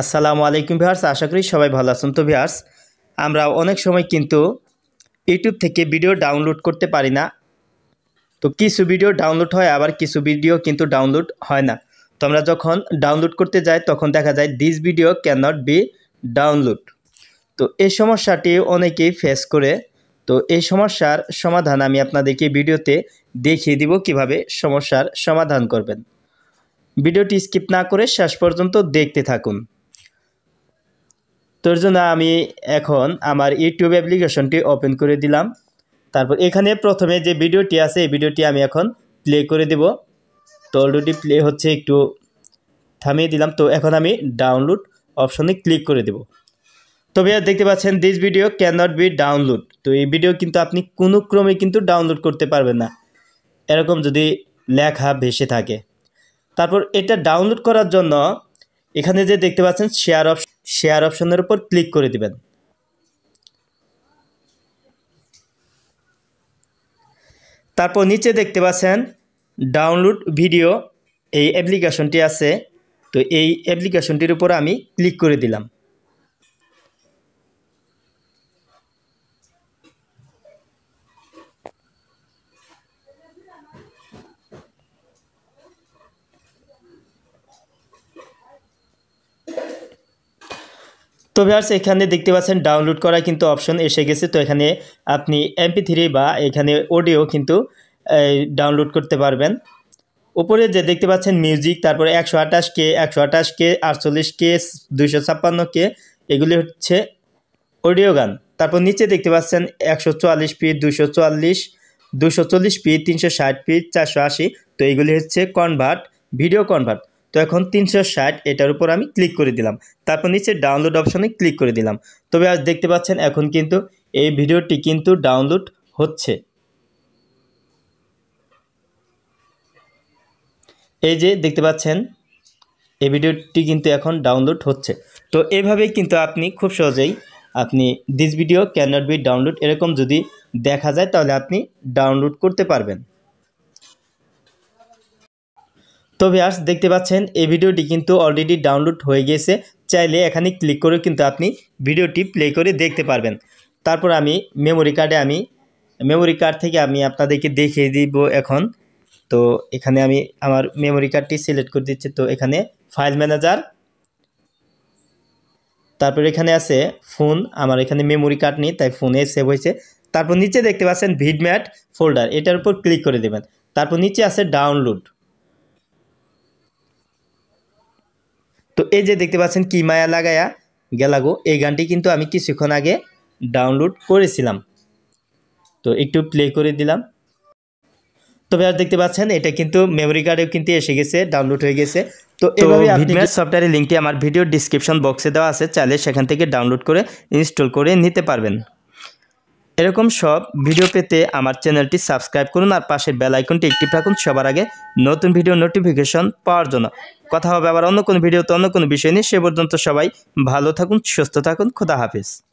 আসসালামু আলাইকুম ভিহার্স আশা করি সবাই ভালো আছেন তো ভিহার্স আমরা অনেক সময় কিন্তু ইউটিউব থেকে ভিডিও ডাউনলোড করতে পারি না তো কিছু ভিডিও ডাউনলোড হয় আবার কিছু ভিডিও কিন্তু ডাউনলোড হয় না তো আমরা যখন ডাউনলোড করতে যাই তখন দেখা যায় this video cannot be download তো এই সমস্যাটি অনেকেই ফেস করে তো এই সমস্যার সমাধান আমি আপনাদেরকে ভিডিওতে দেখিয়ে দিব কিভাবে সমস্যার সমাধান করবেন ভিডিওটি স্কিপ না করে শেষ পর্যন্ত দেখতে থাকুন তোর জন্য আমি এখন আমার ইউটিউব অ্যাপ্লিকেশনটি ওপেন করে দিলাম তারপর এখানে প্রথমে যে ভিডিওটি আছে এই ভিডিওটি আমি এখন প্লে করে দেব তো অলরেডি প্লে হচ্ছে একটু থামিয়ে দিলাম তো এখন আমি ডাউনলোড অপশনে ক্লিক করে দেব তবে দেখতে পাচ্ছেন this video cannot be download তো এই ভিডিও কিন্তু আপনি কোনো ক্রমে কিন্তু ডাউনলোড করতে পারবেন না এরকম যদি লেখা ভেসে থাকে তারপর এটা ডাউনলোড করার জন্য এখানে যে দেখতে পাচ্ছেন শেয়ার অপশন শেয়ার অপশনের উপর ক্লিক করে দিবেন তারপর নিচে দেখতে পাচ্ছেন ডাউনলোড ভিডিও এই অ্যাপ্লিকেশনটি আছে তো এই অ্যাপ্লিকেশনটির উপর আমি ক্লিক করে দিলাম তবে ভিয়ার্স এখানে দেখতে পাচ্ছেন ডাউনলোড করা কিন্তু অপশন এসে গেছে তো এখানে আপনি এমপি থ্রি বা এখানে অডিও কিন্তু ডাউনলোড করতে পারবেন উপরে যে দেখতে পাচ্ছেন মিউজিক তারপরে একশো আঠাশ কে একশো আঠাশ কে আটচল্লিশ কে দুইশো ছাপ্পান্ন কে এগুলি হচ্ছে অডিও গান তারপর নিচে দেখতে পাচ্ছেন একশো চুয়াল্লিশ পি দুশো চুয়াল্লিশ দুশো চল্লিশ পি তিনশো ষাট পি চারশো আশি তো এগুলি হচ্ছে কনভার্ট ভিডিও কনভার্ট তো এখন তিনশো ষাট এটার উপর আমি ক্লিক করে দিলাম তারপর নিচে ডাউনলোড অপশানে ক্লিক করে দিলাম তবে আজ দেখতে পাচ্ছেন এখন কিন্তু এই ভিডিওটি কিন্তু ডাউনলোড হচ্ছে এই যে দেখতে পাচ্ছেন এই ভিডিওটি কিন্তু এখন ডাউনলোড হচ্ছে তো এভাবেই কিন্তু আপনি খুব সহজেই আপনি this video cannot be download এরকম যদি দেখা যায় তাহলে আপনি ডাউনলোড করতে পারবেন তো ভিয়ার্স দেখতে পাচ্ছেন এই ভিডিওটি কিন্তু অলরেডি ডাউনলোড হয়ে গেছে চাইলে এখানে ক্লিক করে কিন্তু আপনি ভিডিওটি প্লে করে দেখতে পারবেন তারপর আমি মেমোরি কার্ডে আমি মেমোরি কার্ড থেকে আমি আপনাদেরকে দেখিয়ে দিব এখন তো এখানে আমি আমার মেমোরি কার্ডটি সিলেক্ট করে দিচ্ছি তো এখানে ফাইল ম্যানেজার তারপর এখানে আছে ফোন আমার এখানে মেমোরি কার্ড নেই তাই ফোনে সেভ হয়েছে তারপর নিচে দেখতে পাচ্ছেন ভিডম্যাট ফোল্ডার এটার উপর ক্লিক করে দেবেন তারপর নিচে আছে ডাউনলোড তো এই যে দেখতে পাচ্ছেন কি মায়া লাগায়া গেলাগো এই গানটি কিন্তু আমি কিছুক্ষণ আগে ডাউনলোড করেছিলাম তো একটু প্লে করে দিলাম তবে আর দেখতে পাচ্ছেন এটা কিন্তু মেমোরি কার্ডেও কিন্তু এসে গেছে ডাউনলোড হয়ে গেছে তো এইভাবে ভিডম্যাচ সফটওয়্যারের লিঙ্কটি আমার ভিডিও ডিসক্রিপশন বক্সে দেওয়া আছে চাইলে সেখান থেকে ডাউনলোড করে ইনস্টল করে নিতে পারবেন এরকম সব ভিডিও পেতে আমার চ্যানেলটি সাবস্ক্রাইব করুন আর পাশের বেল আইকনটি একটিভ রাখুন সবার আগে নতুন ভিডিও নোটিফিকেশন পাওয়ার জন্য কথা হবে আবার অন্য কোনো ভিডিওতে অন্য কোনো বিষয় নিয়ে সে পর্যন্ত সবাই ভালো থাকুন সুস্থ থাকুন খোদা হাফিজ